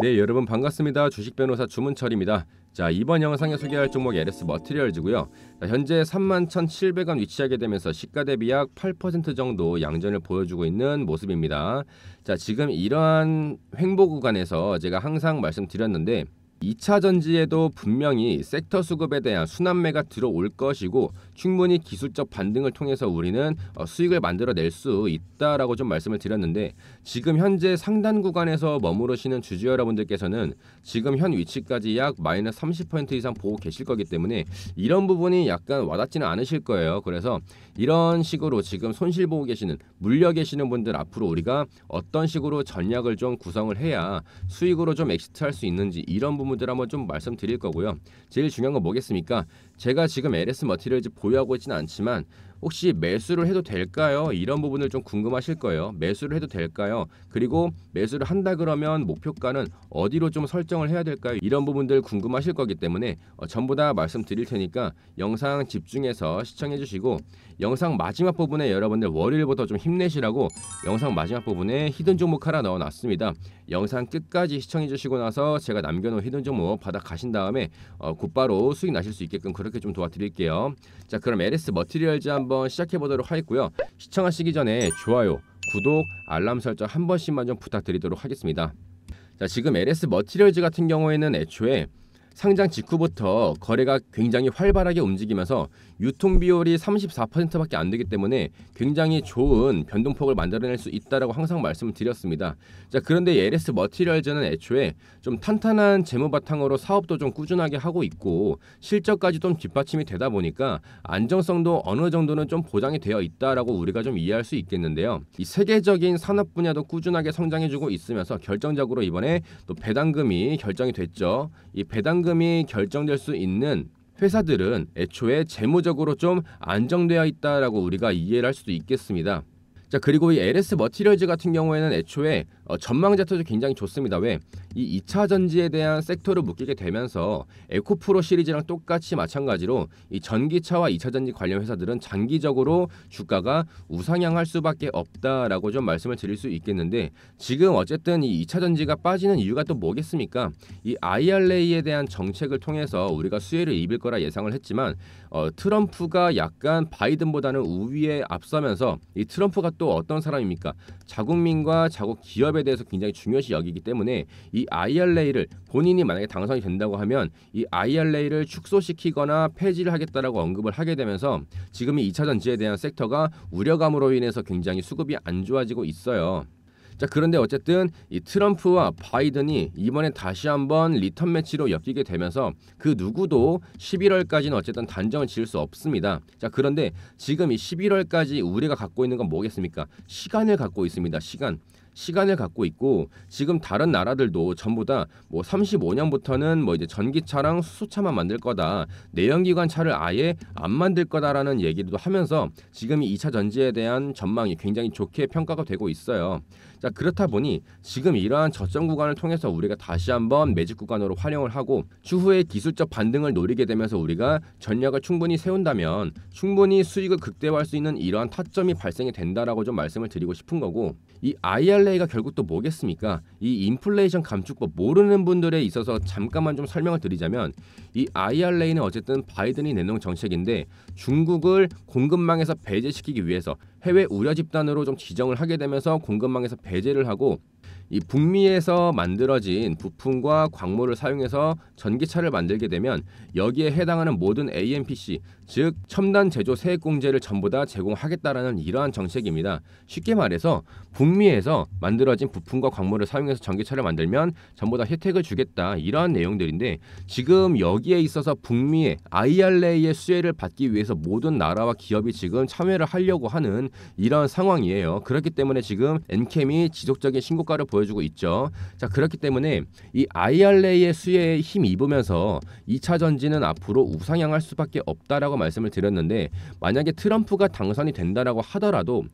네 여러분 반갑습니다 주식변호사 주문철입니다 자 이번 영상에 소개할 종목 LS 머티리얼즈고요 현재 31,700원 위치하게 되면서 시가 대비 약 8% 정도 양전을 보여주고 있는 모습입니다 자 지금 이러한 횡보 구간에서 제가 항상 말씀드렸는데 2차 전지에도 분명히 섹터 수급에 대한 순환매가 들어올 것이고 충분히 기술적 반등을 통해서 우리는 어, 수익을 만들어낼 수 있다라고 좀 말씀을 드렸는데 지금 현재 상단 구간에서 머무르시는 주주 여러분들께서는 지금 현 위치까지 약 마이너스 30% 이상 보고 계실 거기 때문에 이런 부분이 약간 와닿지는 않으실 거예요. 그래서 이런 식으로 지금 손실 보고 계시는 물려 계시는 분들 앞으로 우리가 어떤 식으로 전략을 좀 구성을 해야 수익으로 좀 엑시트할 수 있는지 이런 부분 문제를 한번 좀 말씀드릴 거고요. 제일 중요한 건 뭐겠습니까? 제가 지금 LS 머티리얼즈 보유하고 있진 않지만 혹시 매수를 해도 될까요? 이런 부분을 좀 궁금하실 거예요. 매수를 해도 될까요? 그리고 매수를 한다 그러면 목표가는 어디로 좀 설정을 해야 될까요? 이런 부분들 궁금하실 거기 때문에 어, 전부 다 말씀드릴 테니까 영상 집중해서 시청해 주시고 영상 마지막 부분에 여러분들 월요일부터 좀 힘내시라고 영상 마지막 부분에 히든 종목 하나 넣어놨습니다. 영상 끝까지 시청해 주시고 나서 제가 남겨놓은 히든 종목 받아 가신 다음에 어, 곧바로 수익 나실 수 있게끔 그렇 게 그렇게 좀 도와드릴게요. 자 그럼 LS 머티리얼즈 한번 시작해보도록 하겠고요. 시청하시기 전에 좋아요, 구독, 알람 설정 한 번씩만 좀 부탁드리도록 하겠습니다. 자 지금 LS 머티리얼즈 같은 경우에는 애초에 상장 직후부터 거래가 굉장히 활발하게 움직이면서 유통 비율이 34%밖에 안 되기 때문에 굉장히 좋은 변동폭을 만들어낼 수 있다라고 항상 말씀을 드렸습니다. 자 그런데 LS 머티리얼즈는 애초에 좀 탄탄한 재무 바탕으로 사업도 좀 꾸준하게 하고 있고 실적까지 좀 뒷받침이 되다 보니까 안정성도 어느 정도는 좀 보장이 되어 있다라고 우리가 좀 이해할 수 있겠는데요. 이 세계적인 산업 분야도 꾸준하게 성장해주고 있으면서 결정적으로 이번에 또 배당금이 결정이 됐죠. 이 배당금 상금이 결정될 수 있는 회사들은 애초에 재무적으로 좀 안정되어 있다라고 우리가 이해를 할 수도 있겠습니다. 자 그리고 이 LS 머티리얼즈 같은 경우에는 애초에 어, 전망 자체도 굉장히 좋습니다. 왜? 이 2차 전지에 대한 섹터를 묶이게 되면서 에코프로 시리즈랑 똑같이 마찬가지로 이 전기차와 2차 전지 관련 회사들은 장기적으로 주가가 우상향할 수밖에 없다라고 좀 말씀을 드릴 수 있겠는데 지금 어쨌든 이 2차 전지가 빠지는 이유가 또 뭐겠습니까? 이 IRA에 대한 정책을 통해서 우리가 수혜를 입을 거라 예상을 했지만 어, 트럼프가 약간 바이든보다는 우위에 앞서면서 이 트럼프가 또 어떤 사람입니까? 자국민과 자국 기업에 대해서 굉장히 중요시 여기기 때문에 이 IRA를 본인이 만약에 당선이 된다고 하면 이 IRA를 축소시키거나 폐지를 하겠다라고 언급을 하게 되면서 지금 이 2차 전지에 대한 섹터가 우려감으로 인해서 굉장히 수급이 안 좋아지고 있어요. 자 그런데 어쨌든 이 트럼프와 바이든이 이번에 다시 한번 리턴 매치로 엮이게 되면서 그 누구도 11월까지는 어쨌든 단정을 지을 수 없습니다. 자 그런데 지금 이 11월까지 우리가 갖고 있는 건 뭐겠습니까? 시간을 갖고 있습니다. 시간. 시간을 갖고 있고 지금 다른 나라들도 전부 다뭐 35년부터는 뭐 이제 전기차랑 수소차만 만들 거다 내연기관 차를 아예 안 만들 거다라는 얘기도 하면서 지금 이 2차 전지에 대한 전망이 굉장히 좋게 평가가 되고 있어요. 자 그렇다 보니 지금 이러한 저점 구간을 통해서 우리가 다시 한번 매직 구간으로 활용을 하고 추후에 기술적 반등을 노리게 되면서 우리가 전략을 충분히 세운다면 충분히 수익을 극대화할 수 있는 이러한 타점이 발생이 된다라고 좀 말씀을 드리고 싶은 거고 이 IR 인플레이가 결국 또 뭐겠습니까? 이 인플레이션 감축법 모르는 분들에 있어서 잠깐만 좀 설명을 드리자면 이 IRA는 어쨌든 바이든이 내놓은 정책인데 중국을 공급망에서 배제시키기 위해서 해외 우려 집단으로 좀 지정을 하게 되면서 공급망에서 배제를 하고 이 북미에서 만들어진 부품과 광물을 사용해서 전기차를 만들게 되면 여기에 해당하는 모든 AMPC 즉 첨단 제조 세액 공제를 전부 다 제공하겠다라는 이러한 정책입니다. 쉽게 말해서 북미에서 만들어진 부품과 광물을 사용해서 전기차를 만들면 전부 다 혜택을 주겠다 이러한 내용들인데 지금 여기에 있어서 북미의 IRA의 수혜를 받기 위해서 모든 나라와 기업이 지금 참여를 하려고 하는 이러한 상황이에요. 그렇기 때문에 지금 엔캠이 지속적인 신고가를 보여주고 있죠. 자 그렇기 때문에 이 IRA의 수혜에 힘입으면서 2차 전지는 앞으로 우상향할 수밖에 없다라고 말씀을 드렸는데 만약에 트럼프가 당선이 된다라고 하더라도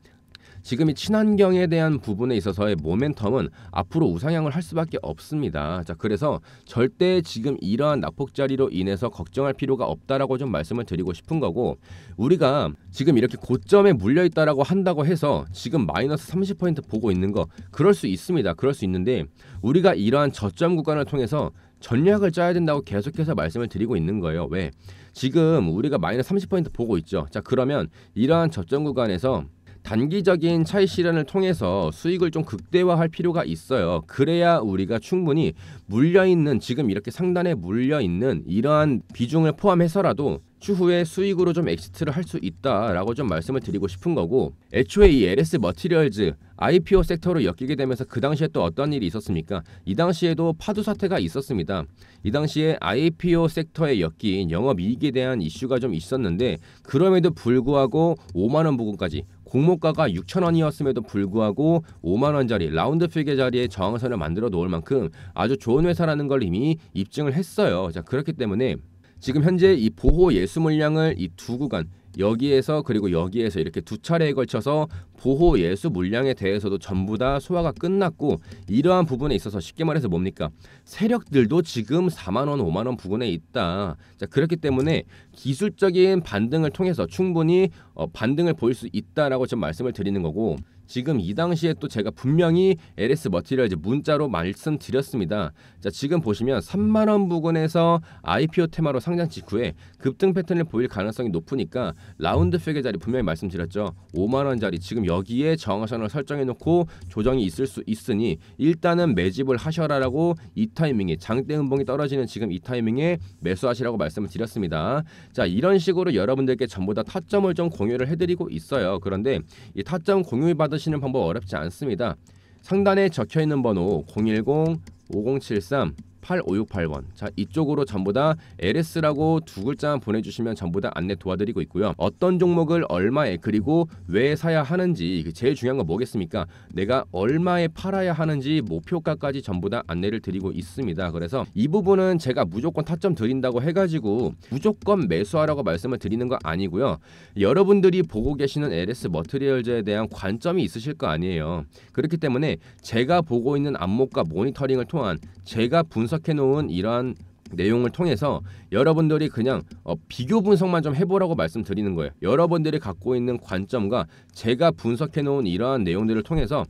지금 이 친환경에 대한 부분에 있어서의 모멘텀은 앞으로 우상향을 할 수밖에 없습니다. 자, 그래서 절대 지금 이러한 낙폭자리로 인해서 걱정할 필요가 없다라고 좀 말씀을 드리고 싶은 거고 우리가 지금 이렇게 고점에 물려 있다라고 한다고 해서 지금 마이너스 30% 보고 있는 거 그럴 수 있습니다. 그럴 수 있는데 우리가 이러한 저점 구간을 통해서 전략을 짜야 된다고 계속해서 말씀을 드리고 있는 거예요. 왜? 지금 우리가 마이너스 30% 보고 있죠. 자, 그러면 이러한 접점 구간에서 단기적인 차익 실현을 통해서 수익을 좀 극대화할 필요가 있어요. 그래야 우리가 충분히 물려 있는 지금 이렇게 상단에 물려 있는 이러한 비중을 포함해서라도 추후에 수익으로 좀 엑시트를 할 수 있다라고 좀 말씀을 드리고 싶은 거고 애초에 이 LS 머티리얼즈 IPO 섹터로 엮이게 되면서 그 당시에 또 어떤 일이 있었습니까? 이 당시에도 파도 사태가 있었습니다. 이 당시에 IPO 섹터에 엮인 영업 이익에 대한 이슈가 좀 있었는데 그럼에도 불구하고 5만 원 부근까지 공모가가 6천 원이었음에도 불구하고 5만 원짜리 라운드 피계 자리에 저항선을 만들어 놓을 만큼 아주 좋은 회사라는 걸 이미 입증을 했어요. 자 그렇기 때문에 지금 현재 이 보호 예수 물량을 이 두 구간 여기에서 그리고 여기에서 이렇게 두 차례에 걸쳐서 보호 예수 물량에 대해서도 전부 다 소화가 끝났고 이러한 부분에 있어서 쉽게 말해서 뭡니까 세력들도 지금 4만 원, 5만 원 부근에 있다. 자 그렇기 때문에 기술적인 반등을 통해서 충분히 어, 반등을 보일 수 있다라고 좀 말씀을 드리는 거고 지금 이 당시에 또 제가 분명히 LS 머티리얼즈 문자로 말씀드렸습니다. 자, 지금 보시면 3만 원 부근에서 IPO 테마로 상장 직후에 급등 패턴을 보일 가능성이 높으니까 라운드 팩의 자리 분명히 말씀드렸죠. 5만 원자리 지금 여기에 정하선을 설정해 놓고 조정이 있을 수 있으니 일단은 매집을 하셔라라고 이 타이밍에 장대 음봉이 떨어지는 지금 이 타이밍에 매수하시라고 말씀을 드렸습니다. 자, 이런 식으로 여러분들께 전부 다 타점을 좀 공유를 해드리고 있어요. 그런데 이 타점 공유 받은 받으시는 방법 어렵지 않습니다. 상단에 적혀 있는 번호 010 5073 8568번. 자, 이쪽으로 전부 다 LS라고 두 글자만 보내주시면 전부 다 안내 도와드리고 있고요. 어떤 종목을 얼마에 그리고 왜 사야 하는지 제일 중요한 건 뭐겠습니까? 내가 얼마에 팔아야 하는지 목표가까지 전부 다 안내를 드리고 있습니다. 그래서 이 부분은 제가 무조건 타점 드린다고 해가지고 무조건 매수하라고 말씀을 드리는 거 아니고요. 여러분들이 보고 계시는 LS 머트리얼즈에 대한 관점이 있으실 거 아니에요. 그렇기 때문에 제가 보고 있는 안목과 모니터링을 통한 제가 분석 분석해 놓은 이러한 내용을 통해서 여러분들이 그냥 어, 비교 분석만 좀 해보라고 말씀드리는 거예요. 여러분들이 갖고 있는 관점과 제가 분석해 놓은 이러한 내용들을 통해서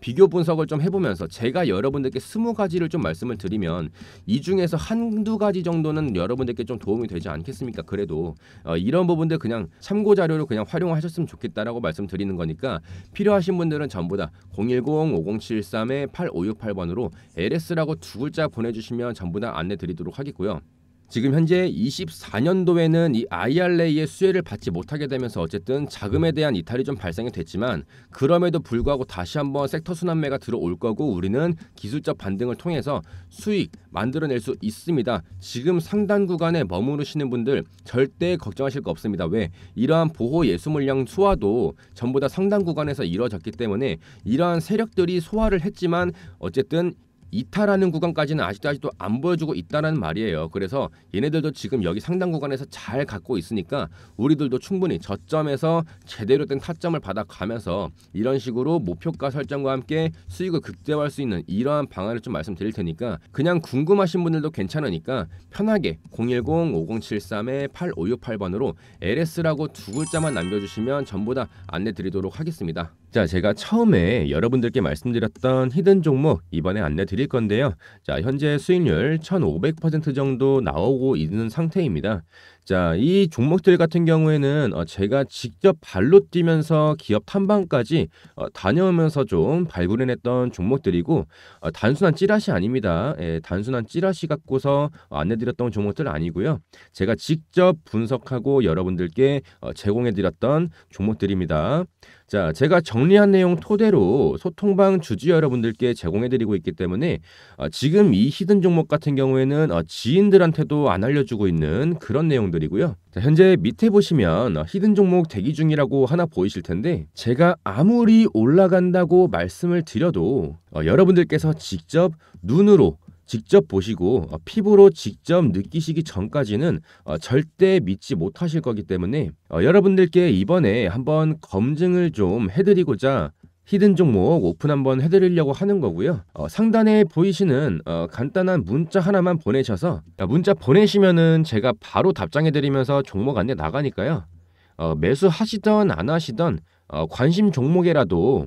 비교 분석을 좀 해보면서 제가 여러분들께 스무 가지를 좀 말씀을 드리면 이 중에서 한두 가지 정도는 여러분들께 좀 도움이 되지 않겠습니까? 그래도 어, 이런 부분들 그냥 참고 자료로 그냥 활용하셨으면 좋겠다라고 말씀드리는 거니까 필요하신 분들은 전부 다 010-5073-8568번으로 LS라고 두 글자 보내주시면 전부 다 안내 드리도록 하겠고요. 지금 현재 24년도에는 이 IRA의 수혜를 받지 못하게 되면서 어쨌든 자금에 대한 이탈이 좀 발생이 됐지만 그럼에도 불구하고 다시 한번 섹터 순환매가 들어올 거고 우리는 기술적 반등을 통해서 수익 만들어낼 수 있습니다. 지금 상단 구간에 머무르시는 분들 절대 걱정하실 거 없습니다. 왜? 이러한 보호 예수 물량 소화도 전부 다 상단 구간에서 이루어졌기 때문에 이러한 세력들이 소화를 했지만 어쨌든 이탈하는 구간까지는 아직도 아직도 안 보여주고 있다라는 말이에요. 그래서 얘네들도 지금 여기 상당 구간에서 잘 갖고 있으니까 우리들도 충분히 저점에서 제대로 된 타점을 받아가면서 이런 식으로 목표가 설정과 함께 수익을 극대화할 수 있는 이러한 방안을 좀 말씀드릴 테니까 그냥 궁금하신 분들도 괜찮으니까 편하게 010-5073-8568번으로 LS라고 두 글자만 남겨주시면 전부 다 안내 드리도록 하겠습니다. 자, 제가 처음에 여러분들께 말씀드렸던 히든 종목 이번에 안내 드릴 건데요. 자, 현재 수익률 1,500% 정도 나오고 있는 상태입니다. 자, 이 종목들 같은 경우에는 어, 제가 직접 발로 뛰면서 기업 탐방까지 어, 다녀오면서 좀 발굴해냈던 종목들이고 어, 단순한 찌라시 아닙니다. 예, 단순한 찌라시 갖고서 안내드렸던 종목들 아니고요. 제가 직접 분석하고 여러분들께 제공해드렸던 종목들입니다. 자, 제가 정리한 내용 토대로 소통방 주주 여러분들께 제공해드리고 있기 때문에 지금 이 히든 종목 같은 경우에는 지인들한테도 안 알려주고 있는 그런 내용. 내용들이고요. 자, 현재 밑에 보시면 히든 종목 대기 중이라고 하나 보이실 텐데 제가 아무리 올라간다고 말씀을 드려도 어, 여러분들께서 직접 눈으로 직접 보시고 어, 피부로 직접 느끼시기 전까지는 어, 절대 믿지 못하실 거기 때문에 어, 여러분들께 이번에 한번 검증을 좀 해드리고자 히든 종목 오픈 한번 해드리려고 하는 거고요. 어, 상단에 보이시는 어, 간단한 문자 하나만 보내셔서 아, 문자 보내시면은 제가 바로 답장해드리면서 종목 안내 나가니까요. 어, 매수하시던 안 하시던 어, 관심 종목에라도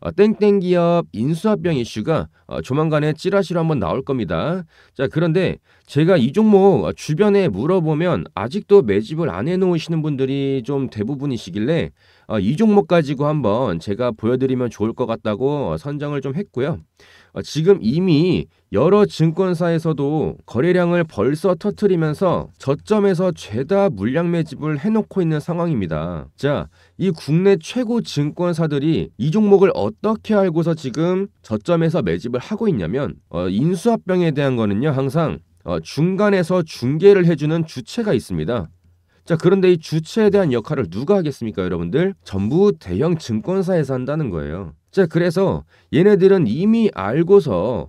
어, 땡땡 기업 인수합병 이슈가 어, 조만간에 찌라시로 한번 나올 겁니다. 자 그런데 제가 이 종목 어, 주변에 물어보면 아직도 매집을 안 해놓으시는 분들이 좀 대부분이시길래 어, 이 종목 가지고 한번 제가 보여드리면 좋을 것 같다고 어, 선정을 좀 했고요. 어, 지금 이미 여러 증권사에서도 거래량을 벌써 터트리면서 저점에서 죄다 물량 매집을 해놓고 있는 상황입니다. 자, 이 국내 최고 증권사들이 이 종목을 어떻게 알고서 지금 저점에서 매집을 하고 있냐면 어, 인수합병에 대한 거는요 항상 어, 중간에서 중개를 해주는 주체가 있습니다. 자 그런데 이 주체에 대한 역할을 누가 하겠습니까 여러분들? 전부 대형 증권사에서 한다는 거예요. 자 그래서 얘네들은 이미 알고서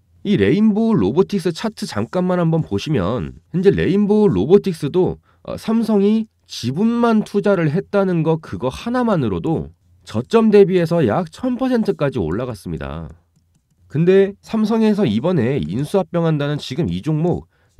이 레인보우 로보틱스 차트 잠깐만 한번 보시면 현재 레인보우 로보틱스도 어, 삼성이 지분만 투자를 했다는 거 그거 하나만으로도 저점 대비해서 약 1000%까지 올라갔습니다. 근데 삼성에서 이번에 인수합병한다는 지금 이 종목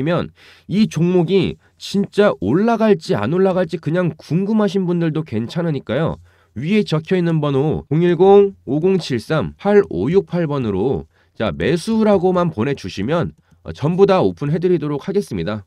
아니면 이 종목이 진짜 올라갈지 안 올라갈지 그냥 궁금하신 분들도 괜찮으니까요. 위에 적혀있는 번호 010-5073-8568번으로 자 매수라고만 보내주시면 어, 전부 다 오픈해드리도록 하겠습니다.